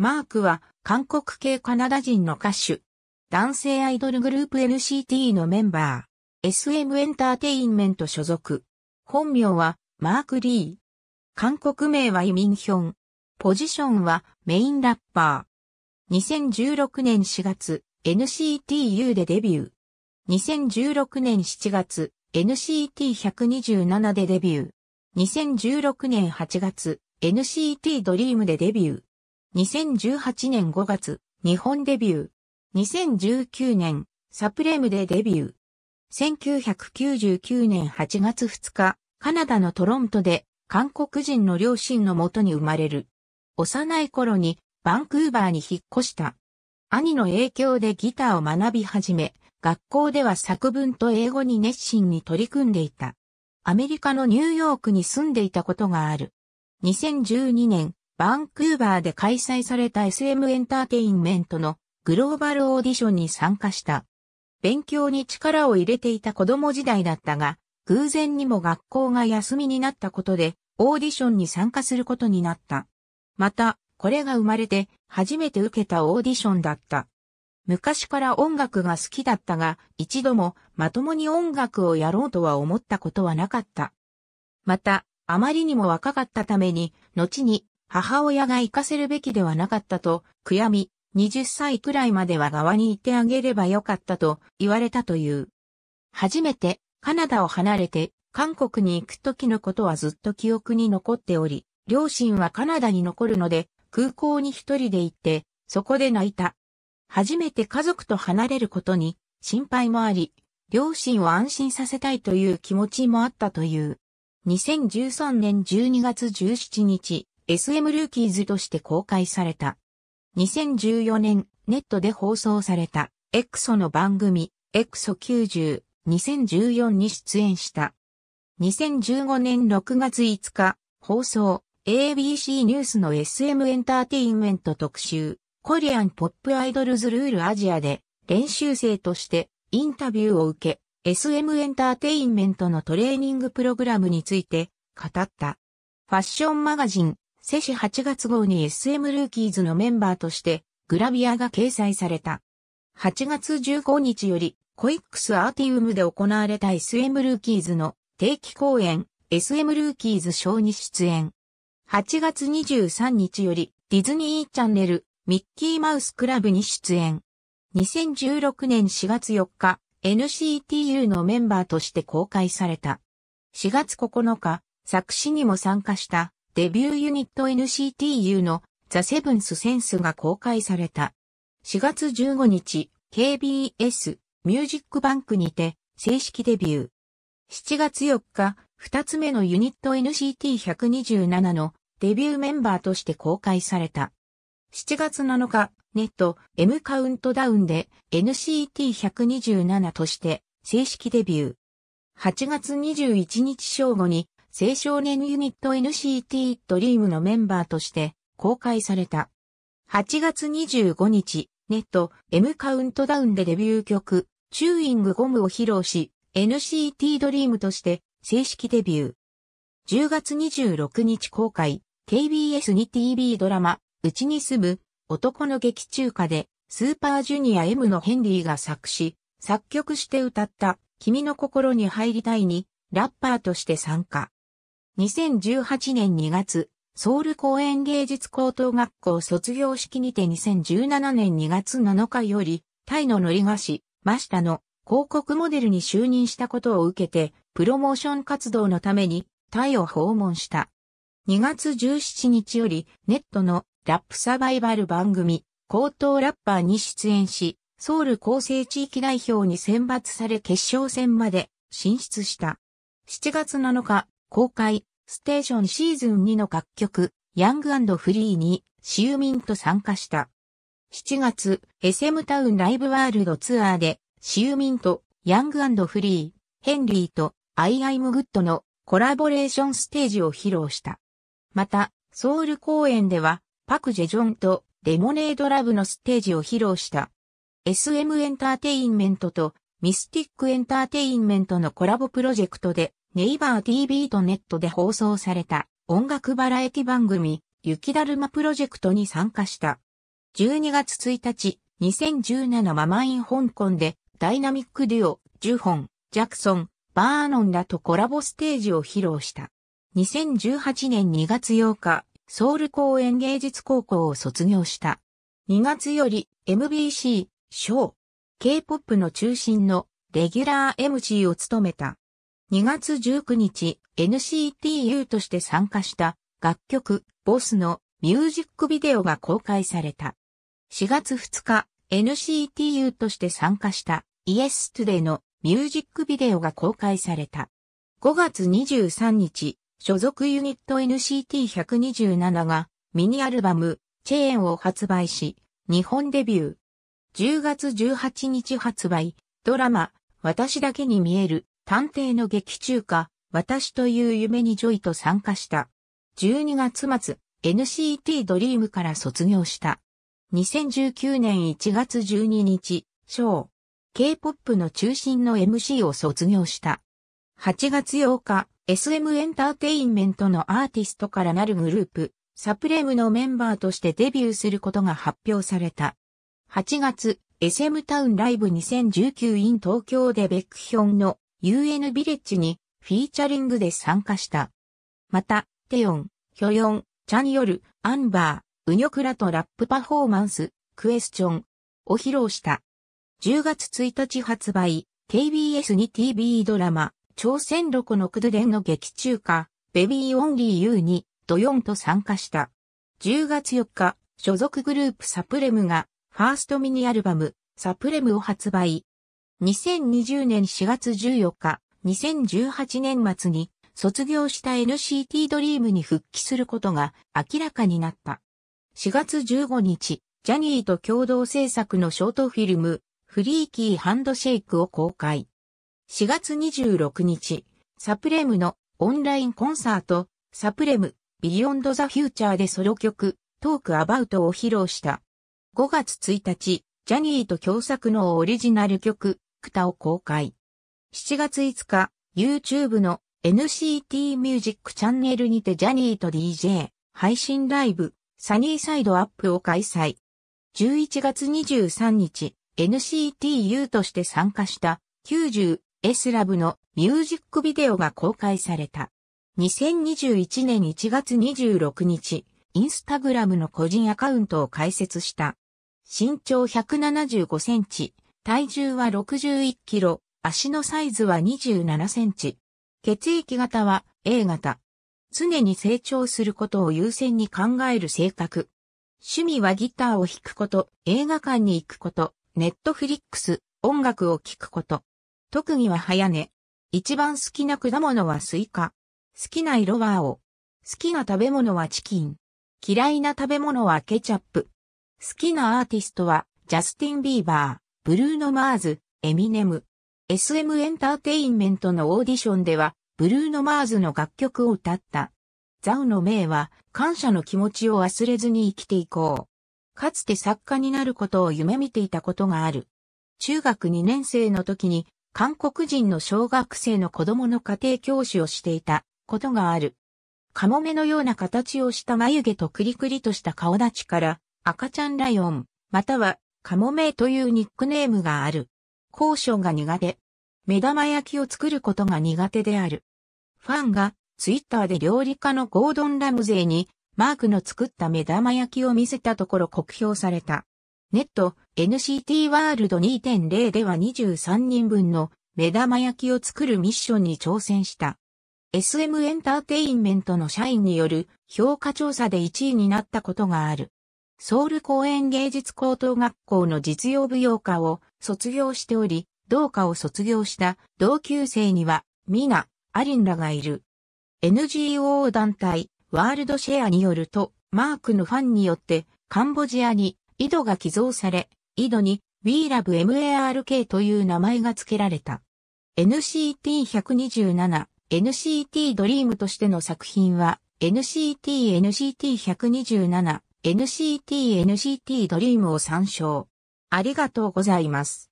マークは韓国系カナダ人の歌手。男性アイドルグループ NCT のメンバー。SM エンターテインメント所属。本名はマーク・リー。韓国名はイ・ミンヒョン。ポジションはメインラッパー。2016年4月、NCTU でデビュー。2016年7月、NCT127 でデビュー。2016年8月、NCT ドリームでデビュー。2018年5月、日本デビュー。2019年、サプレムでデビュー。1999年8月2日、カナダのトロントで、韓国人の両親のもとに生まれる。幼い頃に、バンクーバーに引っ越した。兄の影響でギターを学び始め、学校では作文と英語に熱心に取り組んでいた。アメリカのニューヨークに住んでいたことがある。2012年、バンクーバーで開催された SM エンターテインメントのグローバルオーディションに参加した。勉強に力を入れていた子供時代だったが、偶然にも学校が休みになったことで、オーディションに参加することになった。また、これが生まれて初めて受けたオーディションだった。昔から音楽が好きだったが、一度もまともに音楽をやろうとは思ったことはなかった。また、あまりにも若かったために、後に母親が行かせるべきではなかったと、悔やみ、20歳くらいまでは側にいてあげればよかったと言われたという。初めてカナダを離れて韓国に行く時のことはずっと記憶に残っており、両親はカナダに残るので空港に一人で行って、そこで泣いた。初めて家族と離れることに心配もあり、両親を安心させたいという気持ちもあったという。2013年12月17日、SM ルーキーズとして公開された。2014年、ネットで放送された、エクソの番組、エクソ90、2014に出演した。2015年6月5日、放送、ABC ニュースの SM エンターテインメント特集、コリアンポップアイドルズルールアジアで、練習生としてインタビューを受け、SM エンターテインメントのトレーニングプログラムについて語った。ファッションマガジンセシ8月号に SM ルーキーズのメンバーとしてグラビアが掲載された。8月15日よりコイックスアーティウムで行われた SM ルーキーズの定期公演 SM ルーキーズショーに出演。8月23日よりディズニーチャンネルミッキーマウスクラブに出演。2016年4月4日 NCTU のメンバーとして公開された。4月9日作詞にも参加したデビューユニット NCTU のザ・セブンス・センスが公開された。4月15日、KBS ミュージックバンクにて正式デビュー。7月4日、2つ目のユニット NCT127 のデビューメンバーとして公開された。7月7日、ネット M カウントダウンで NCT127 として正式デビュー。8月21日正午に青少年ユニット NCT ドリームのメンバーとして公開された。8月25日、ネット M カウントダウンでデビュー曲、チューイングゴムを披露し、NCT ドリームとして正式デビュー。10月26日公開、KBS に TV ドラマ、うちに住む男の劇中歌で、スーパージュニア M のヘンリーが作詞、作曲して歌った、君の心に入りたいに、ラッパーとして参加。2018年2月、ソウル公演芸術高等学校卒業式にて2017年2月7日より、タイの乗り菓子、マシタの広告モデルに就任したことを受けて、プロモーション活動のためにタイを訪問した。2月17日より、ネットのラップサバイバル番組、高等ラッパーに出演し、ソウル構成地域代表に選抜され決勝戦まで進出した。7月7日、公開、ステーションシーズン2の楽曲、ヤングフリーに、シウミンと参加した。7月、SM タウンライブワールドツアーで、シウミンと、ヤングフリー、ヘンリーと、アイアイムグッドのコラボレーションステージを披露した。また、ソウル公演では、パクジェジョンとレモネードラブのステージを披露した。SM エンターテインメントとミスティックエンターテインメントのコラボプロジェクトでネイバー TV とネットで放送された音楽バラエティ番組、雪だるまプロジェクトに参加した。12月1日、2017ママイン香港で、ダイナミックデュオ、ジュホン、ジャクソン、バーノンらとコラボステージを披露した。2018年2月8日、ソウル公演芸術高校を卒業した。2月より MBC、ショー、K-POP の中心のレギュラー MC を務めた。2月19日 NCTU として参加した楽曲ボスのミュージックビデオが公開された。4月2日 NCTU として参加したイエストゥデイのミュージックビデオが公開された。5月23日、所属ユニット NCT127 がミニアルバムチェーンを発売し、日本デビュー。10月18日発売、ドラマ、私だけに見える探偵の劇中歌、私という夢にジョイと参加した。12月末、NCT ドリームから卒業した。2019年1月12日、ショー、K-POP の中心の MC を卒業した。8月8日、SM エンターテインメントのアーティストからなるグループ、サプレムのメンバーとしてデビューすることが発表された。8月、SM タウンライブ2019 in 東京でベックヒョンの UN ビレッジにフィーチャリングで参加した。また、テヨン、ヒョヨン、チャンヨル、アンバー、ウニョクラとラップパフォーマンス、クエスチョンを披露した。10月1日発売、KBS に TV ドラマ、朝鮮ロコのクドデンの劇中歌、ベビーオンリーユーに、ドヨンと参加した。10月4日、所属グループサプレムが、ファーストミニアルバム、サプレムを発売。2020年4月14日、2018年末に卒業した NCT ドリームに復帰することが明らかになった。4月15日、ジャニーと共同制作のショートフィルム、フリーキーハンドシェイクを公開。4月26日、サプレムのオンラインコンサート、サプレム、ビヨンドザフューチャーでソロ曲、トークアバウトを披露した。5月1日、ジャニーと共作のオリジナル曲、クタを公開。7月5日、YouTube の NCT ミュージックチャンネルにてジャニーと DJ 配信ライブサニーサイドアップを開催。11月23日、NCTU として参加した90 S ラブのミュージックビデオが公開された。2021年1月26日、インスタグラムの個人アカウントを開設した。身長175センチ、体重は61キロ、足のサイズは27センチ。血液型は A 型。常に成長することを優先に考える性格。趣味はギターを弾くこと、映画館に行くこと、ネットフリックス、音楽を聴くこと。特技は早寝。一番好きな果物はスイカ。好きな色は青。好きな食べ物はチキン。嫌いな食べ物はケチャップ。好きなアーティストはジャスティン・ビーバー。ブルーノ・マーズ、エミネム。SM エンターテインメントのオーディションでは、ブルーノ・マーズの楽曲を歌った。ザウの命は、感謝の気持ちを忘れずに生きていこう。かつて作家になることを夢見ていたことがある。中学2年生の時に、韓国人の小学生の子供の家庭教師をしていたことがある。カモメのような形をした眉毛とクリクリとした顔立ちから、赤ちゃんライオン、またはカモメというニックネームがある。ョンが苦手。目玉焼きを作ることが苦手である。ファンがツイッターで料理家のゴードン・ラムゼイにマークの作った目玉焼きを見せたところ酷評された。ネット NCT ワールド2.0では23人分の目玉焼きを作るミッションに挑戦した。SM エンターテインメントの社員による評価調査で1位になったことがある。ソウル公園芸術高等学校の実用舞踊科を卒業しており、同科を卒業した同級生には、ミナ、アリンらがいる。NGO 団体、ワールドシェアによると、マークのファンによって、カンボジアに井戸が寄贈され、井戸に WeLoveMARK という名前が付けられた。NCT127、NCT ドリームとしての作品は、NCT NCT127、NCT NCT ドリームを参照。ありがとうございます。